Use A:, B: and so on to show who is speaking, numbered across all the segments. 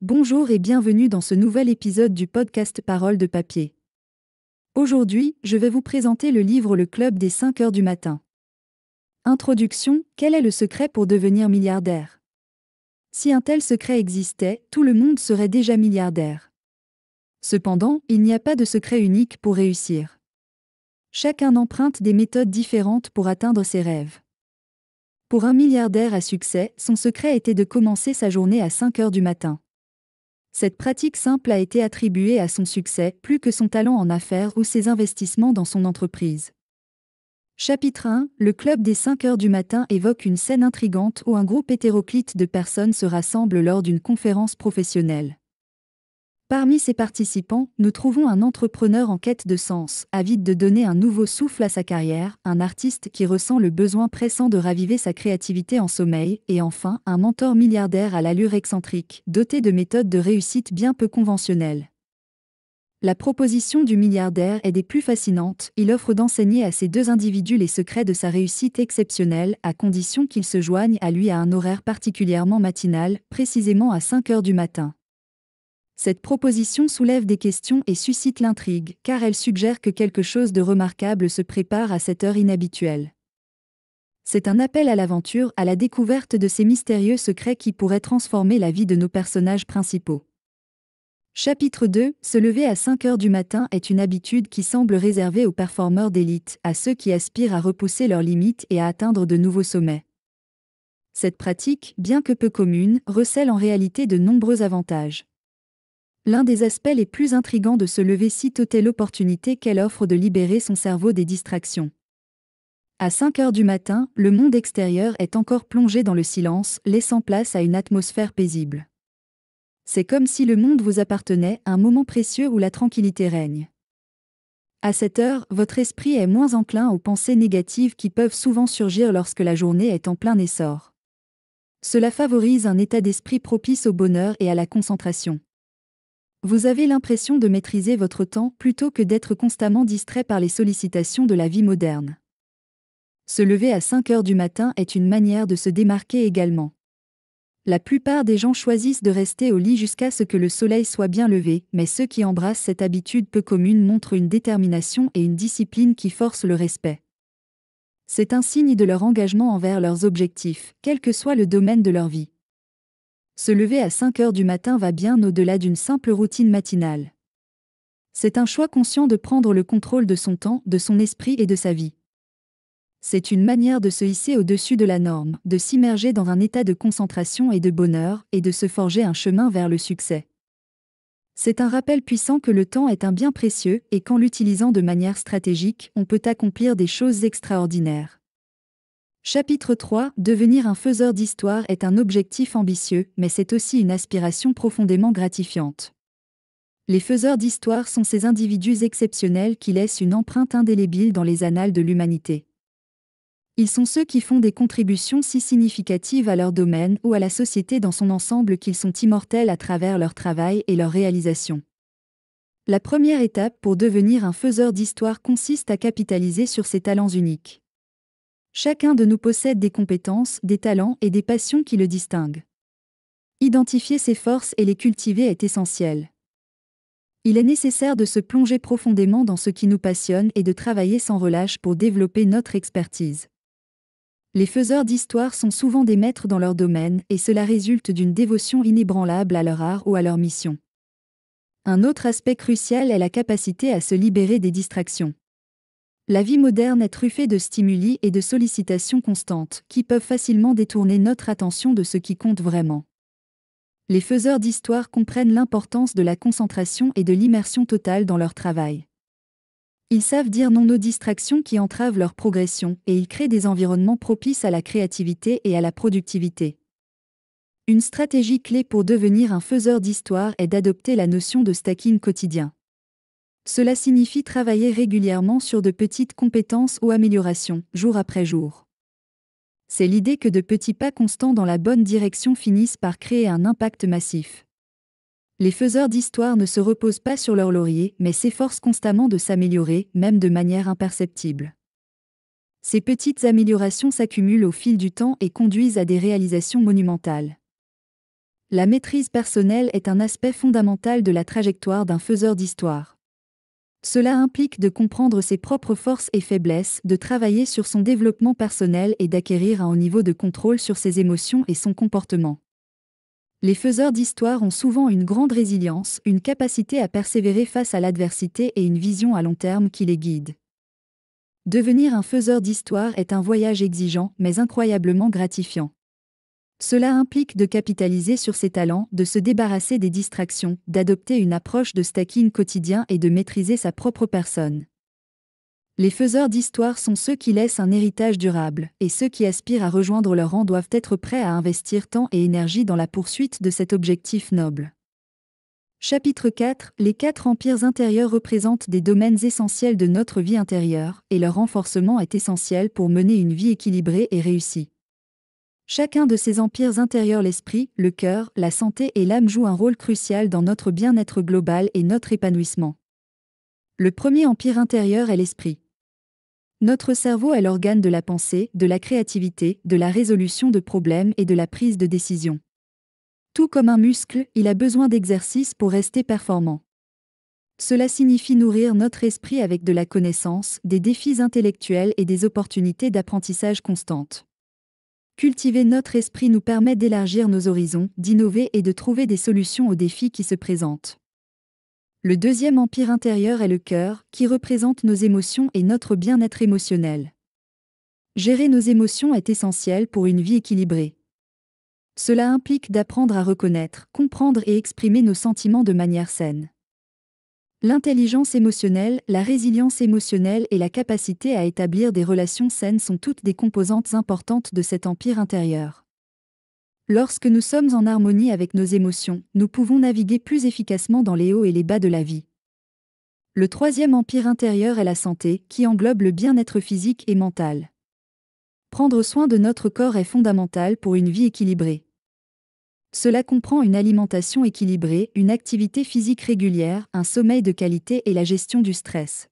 A: Bonjour et bienvenue dans ce nouvel épisode du podcast Parole de papier. Aujourd'hui, je vais vous présenter le livre Le Club des 5 heures du matin. Introduction Quel est le secret pour devenir milliardaire Si un tel secret existait, tout le monde serait déjà milliardaire. Cependant, il n'y a pas de secret unique pour réussir. Chacun emprunte des méthodes différentes pour atteindre ses rêves. Pour un milliardaire à succès, son secret était de commencer sa journée à 5 heures du matin. Cette pratique simple a été attribuée à son succès plus que son talent en affaires ou ses investissements dans son entreprise. Chapitre 1 Le club des 5 heures du matin évoque une scène intrigante où un groupe hétéroclite de personnes se rassemble lors d'une conférence professionnelle. Parmi ses participants, nous trouvons un entrepreneur en quête de sens, avide de donner un nouveau souffle à sa carrière, un artiste qui ressent le besoin pressant de raviver sa créativité en sommeil, et enfin un mentor milliardaire à l'allure excentrique, doté de méthodes de réussite bien peu conventionnelles. La proposition du milliardaire est des plus fascinantes, il offre d'enseigner à ces deux individus les secrets de sa réussite exceptionnelle, à condition qu'ils se joignent à lui à un horaire particulièrement matinal, précisément à 5 heures du matin cette proposition soulève des questions et suscite l'intrigue, car elle suggère que quelque chose de remarquable se prépare à cette heure inhabituelle. C'est un appel à l'aventure, à la découverte de ces mystérieux secrets qui pourraient transformer la vie de nos personnages principaux. Chapitre 2 Se lever à 5 heures du matin est une habitude qui semble réservée aux performeurs d'élite, à ceux qui aspirent à repousser leurs limites et à atteindre de nouveaux sommets. Cette pratique, bien que peu commune, recèle en réalité de nombreux avantages. L'un des aspects les plus intrigants de se lever tôt est l'opportunité qu'elle offre de libérer son cerveau des distractions. À 5 heures du matin, le monde extérieur est encore plongé dans le silence, laissant place à une atmosphère paisible. C'est comme si le monde vous appartenait, un moment précieux où la tranquillité règne. À cette heure, votre esprit est moins enclin aux pensées négatives qui peuvent souvent surgir lorsque la journée est en plein essor. Cela favorise un état d'esprit propice au bonheur et à la concentration. Vous avez l'impression de maîtriser votre temps plutôt que d'être constamment distrait par les sollicitations de la vie moderne. Se lever à 5 heures du matin est une manière de se démarquer également. La plupart des gens choisissent de rester au lit jusqu'à ce que le soleil soit bien levé, mais ceux qui embrassent cette habitude peu commune montrent une détermination et une discipline qui forcent le respect. C'est un signe de leur engagement envers leurs objectifs, quel que soit le domaine de leur vie. Se lever à 5 heures du matin va bien au-delà d'une simple routine matinale. C'est un choix conscient de prendre le contrôle de son temps, de son esprit et de sa vie. C'est une manière de se hisser au-dessus de la norme, de s'immerger dans un état de concentration et de bonheur, et de se forger un chemin vers le succès. C'est un rappel puissant que le temps est un bien précieux, et qu'en l'utilisant de manière stratégique, on peut accomplir des choses extraordinaires. Chapitre 3 Devenir un faiseur d'histoire est un objectif ambitieux, mais c'est aussi une aspiration profondément gratifiante. Les faiseurs d'histoire sont ces individus exceptionnels qui laissent une empreinte indélébile dans les annales de l'humanité. Ils sont ceux qui font des contributions si significatives à leur domaine ou à la société dans son ensemble qu'ils sont immortels à travers leur travail et leur réalisation. La première étape pour devenir un faiseur d'histoire consiste à capitaliser sur ses talents uniques. Chacun de nous possède des compétences, des talents et des passions qui le distinguent. Identifier ses forces et les cultiver est essentiel. Il est nécessaire de se plonger profondément dans ce qui nous passionne et de travailler sans relâche pour développer notre expertise. Les faiseurs d'histoire sont souvent des maîtres dans leur domaine et cela résulte d'une dévotion inébranlable à leur art ou à leur mission. Un autre aspect crucial est la capacité à se libérer des distractions. La vie moderne est truffée de stimuli et de sollicitations constantes qui peuvent facilement détourner notre attention de ce qui compte vraiment. Les faiseurs d'histoire comprennent l'importance de la concentration et de l'immersion totale dans leur travail. Ils savent dire non aux distractions qui entravent leur progression et ils créent des environnements propices à la créativité et à la productivité. Une stratégie clé pour devenir un faiseur d'histoire est d'adopter la notion de stacking quotidien. Cela signifie travailler régulièrement sur de petites compétences ou améliorations, jour après jour. C'est l'idée que de petits pas constants dans la bonne direction finissent par créer un impact massif. Les faiseurs d'histoire ne se reposent pas sur leur laurier, mais s'efforcent constamment de s'améliorer, même de manière imperceptible. Ces petites améliorations s'accumulent au fil du temps et conduisent à des réalisations monumentales. La maîtrise personnelle est un aspect fondamental de la trajectoire d'un faiseur d'histoire. Cela implique de comprendre ses propres forces et faiblesses, de travailler sur son développement personnel et d'acquérir un haut niveau de contrôle sur ses émotions et son comportement. Les faiseurs d'histoire ont souvent une grande résilience, une capacité à persévérer face à l'adversité et une vision à long terme qui les guide. Devenir un faiseur d'histoire est un voyage exigeant mais incroyablement gratifiant. Cela implique de capitaliser sur ses talents, de se débarrasser des distractions, d'adopter une approche de stacking quotidien et de maîtriser sa propre personne. Les faiseurs d'histoire sont ceux qui laissent un héritage durable, et ceux qui aspirent à rejoindre leur rang doivent être prêts à investir temps et énergie dans la poursuite de cet objectif noble. Chapitre 4 Les quatre empires intérieurs représentent des domaines essentiels de notre vie intérieure, et leur renforcement est essentiel pour mener une vie équilibrée et réussie. Chacun de ces empires intérieurs, l'esprit, le cœur, la santé et l'âme jouent un rôle crucial dans notre bien-être global et notre épanouissement. Le premier empire intérieur est l'esprit. Notre cerveau est l'organe de la pensée, de la créativité, de la résolution de problèmes et de la prise de décision. Tout comme un muscle, il a besoin d'exercice pour rester performant. Cela signifie nourrir notre esprit avec de la connaissance, des défis intellectuels et des opportunités d'apprentissage constantes. Cultiver notre esprit nous permet d'élargir nos horizons, d'innover et de trouver des solutions aux défis qui se présentent. Le deuxième empire intérieur est le cœur, qui représente nos émotions et notre bien-être émotionnel. Gérer nos émotions est essentiel pour une vie équilibrée. Cela implique d'apprendre à reconnaître, comprendre et exprimer nos sentiments de manière saine. L'intelligence émotionnelle, la résilience émotionnelle et la capacité à établir des relations saines sont toutes des composantes importantes de cet empire intérieur. Lorsque nous sommes en harmonie avec nos émotions, nous pouvons naviguer plus efficacement dans les hauts et les bas de la vie. Le troisième empire intérieur est la santé, qui englobe le bien-être physique et mental. Prendre soin de notre corps est fondamental pour une vie équilibrée. Cela comprend une alimentation équilibrée, une activité physique régulière, un sommeil de qualité et la gestion du stress.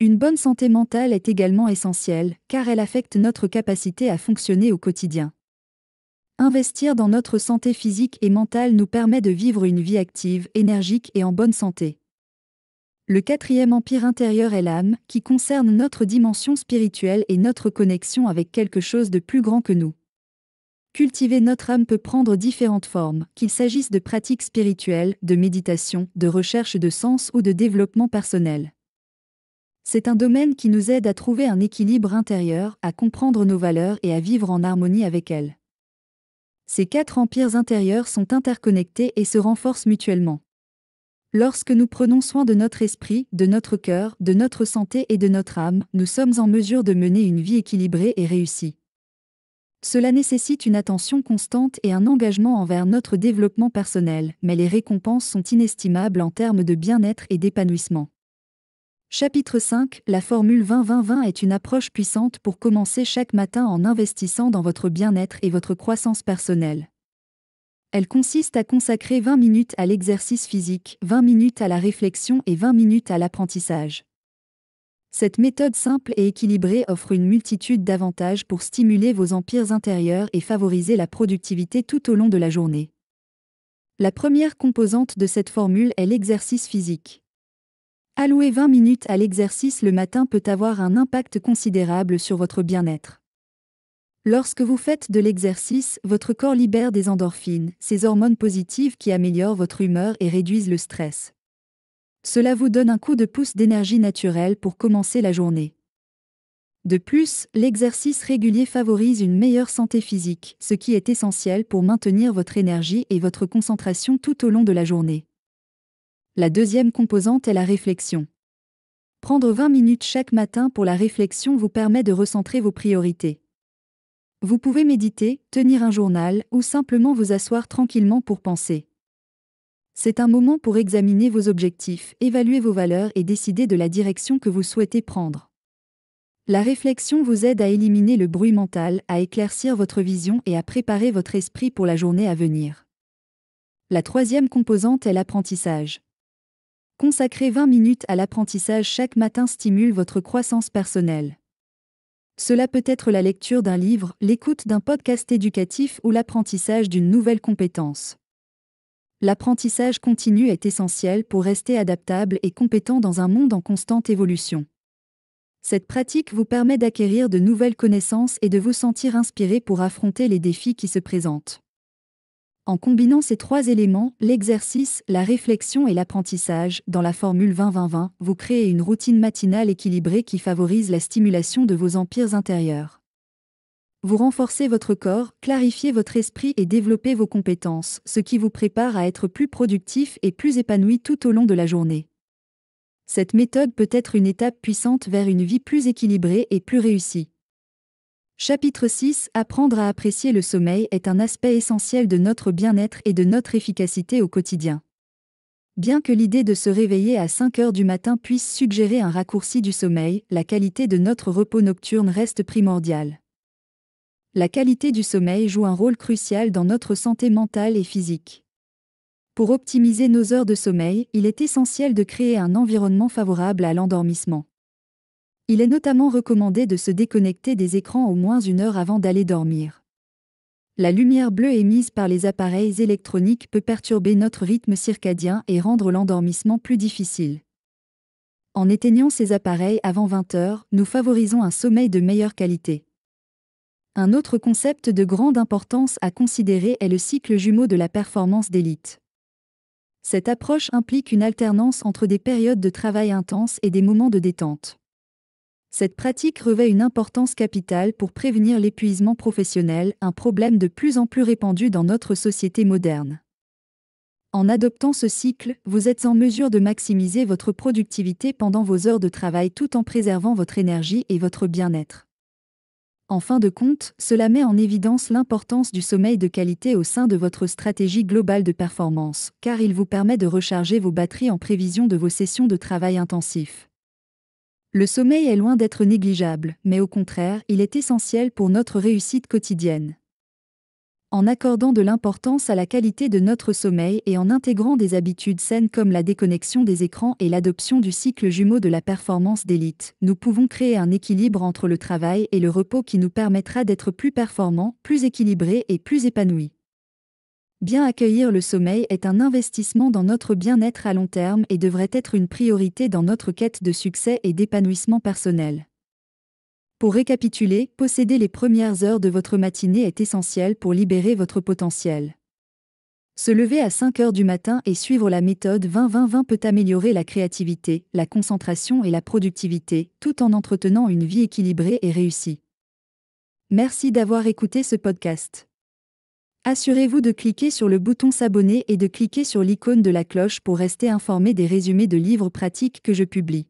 A: Une bonne santé mentale est également essentielle, car elle affecte notre capacité à fonctionner au quotidien. Investir dans notre santé physique et mentale nous permet de vivre une vie active, énergique et en bonne santé. Le quatrième empire intérieur est l'âme, qui concerne notre dimension spirituelle et notre connexion avec quelque chose de plus grand que nous. Cultiver notre âme peut prendre différentes formes, qu'il s'agisse de pratiques spirituelles, de méditation, de recherche de sens ou de développement personnel. C'est un domaine qui nous aide à trouver un équilibre intérieur, à comprendre nos valeurs et à vivre en harmonie avec elles. Ces quatre empires intérieurs sont interconnectés et se renforcent mutuellement. Lorsque nous prenons soin de notre esprit, de notre cœur, de notre santé et de notre âme, nous sommes en mesure de mener une vie équilibrée et réussie. Cela nécessite une attention constante et un engagement envers notre développement personnel, mais les récompenses sont inestimables en termes de bien-être et d'épanouissement. Chapitre 5 La formule 20-20-20 est une approche puissante pour commencer chaque matin en investissant dans votre bien-être et votre croissance personnelle. Elle consiste à consacrer 20 minutes à l'exercice physique, 20 minutes à la réflexion et 20 minutes à l'apprentissage. Cette méthode simple et équilibrée offre une multitude d'avantages pour stimuler vos empires intérieurs et favoriser la productivité tout au long de la journée. La première composante de cette formule est l'exercice physique. Allouer 20 minutes à l'exercice le matin peut avoir un impact considérable sur votre bien-être. Lorsque vous faites de l'exercice, votre corps libère des endorphines, ces hormones positives qui améliorent votre humeur et réduisent le stress. Cela vous donne un coup de pouce d'énergie naturelle pour commencer la journée. De plus, l'exercice régulier favorise une meilleure santé physique, ce qui est essentiel pour maintenir votre énergie et votre concentration tout au long de la journée. La deuxième composante est la réflexion. Prendre 20 minutes chaque matin pour la réflexion vous permet de recentrer vos priorités. Vous pouvez méditer, tenir un journal ou simplement vous asseoir tranquillement pour penser. C'est un moment pour examiner vos objectifs, évaluer vos valeurs et décider de la direction que vous souhaitez prendre. La réflexion vous aide à éliminer le bruit mental, à éclaircir votre vision et à préparer votre esprit pour la journée à venir. La troisième composante est l'apprentissage. Consacrer 20 minutes à l'apprentissage chaque matin stimule votre croissance personnelle. Cela peut être la lecture d'un livre, l'écoute d'un podcast éducatif ou l'apprentissage d'une nouvelle compétence. L'apprentissage continu est essentiel pour rester adaptable et compétent dans un monde en constante évolution. Cette pratique vous permet d'acquérir de nouvelles connaissances et de vous sentir inspiré pour affronter les défis qui se présentent. En combinant ces trois éléments, l'exercice, la réflexion et l'apprentissage, dans la formule 20-20-20, vous créez une routine matinale équilibrée qui favorise la stimulation de vos empires intérieurs vous renforcez votre corps, clarifiez votre esprit et développez vos compétences, ce qui vous prépare à être plus productif et plus épanoui tout au long de la journée. Cette méthode peut être une étape puissante vers une vie plus équilibrée et plus réussie. Chapitre 6 Apprendre à apprécier le sommeil est un aspect essentiel de notre bien-être et de notre efficacité au quotidien. Bien que l'idée de se réveiller à 5 heures du matin puisse suggérer un raccourci du sommeil, la qualité de notre repos nocturne reste primordiale la qualité du sommeil joue un rôle crucial dans notre santé mentale et physique. Pour optimiser nos heures de sommeil, il est essentiel de créer un environnement favorable à l'endormissement. Il est notamment recommandé de se déconnecter des écrans au moins une heure avant d'aller dormir. La lumière bleue émise par les appareils électroniques peut perturber notre rythme circadien et rendre l'endormissement plus difficile. En éteignant ces appareils avant 20 heures, nous favorisons un sommeil de meilleure qualité. Un autre concept de grande importance à considérer est le cycle jumeau de la performance d'élite. Cette approche implique une alternance entre des périodes de travail intense et des moments de détente. Cette pratique revêt une importance capitale pour prévenir l'épuisement professionnel, un problème de plus en plus répandu dans notre société moderne. En adoptant ce cycle, vous êtes en mesure de maximiser votre productivité pendant vos heures de travail tout en préservant votre énergie et votre bien-être. En fin de compte, cela met en évidence l'importance du sommeil de qualité au sein de votre stratégie globale de performance, car il vous permet de recharger vos batteries en prévision de vos sessions de travail intensif. Le sommeil est loin d'être négligeable, mais au contraire, il est essentiel pour notre réussite quotidienne en accordant de l'importance à la qualité de notre sommeil et en intégrant des habitudes saines comme la déconnexion des écrans et l'adoption du cycle jumeau de la performance d'élite, nous pouvons créer un équilibre entre le travail et le repos qui nous permettra d'être plus performants, plus équilibrés et plus épanouis. Bien accueillir le sommeil est un investissement dans notre bien-être à long terme et devrait être une priorité dans notre quête de succès et d'épanouissement personnel. Pour récapituler, posséder les premières heures de votre matinée est essentiel pour libérer votre potentiel. Se lever à 5 heures du matin et suivre la méthode 20-20-20 peut améliorer la créativité, la concentration et la productivité, tout en entretenant une vie équilibrée et réussie. Merci d'avoir écouté ce podcast. Assurez-vous de cliquer sur le bouton s'abonner et de cliquer sur l'icône de la cloche pour rester informé des résumés de livres pratiques que je publie.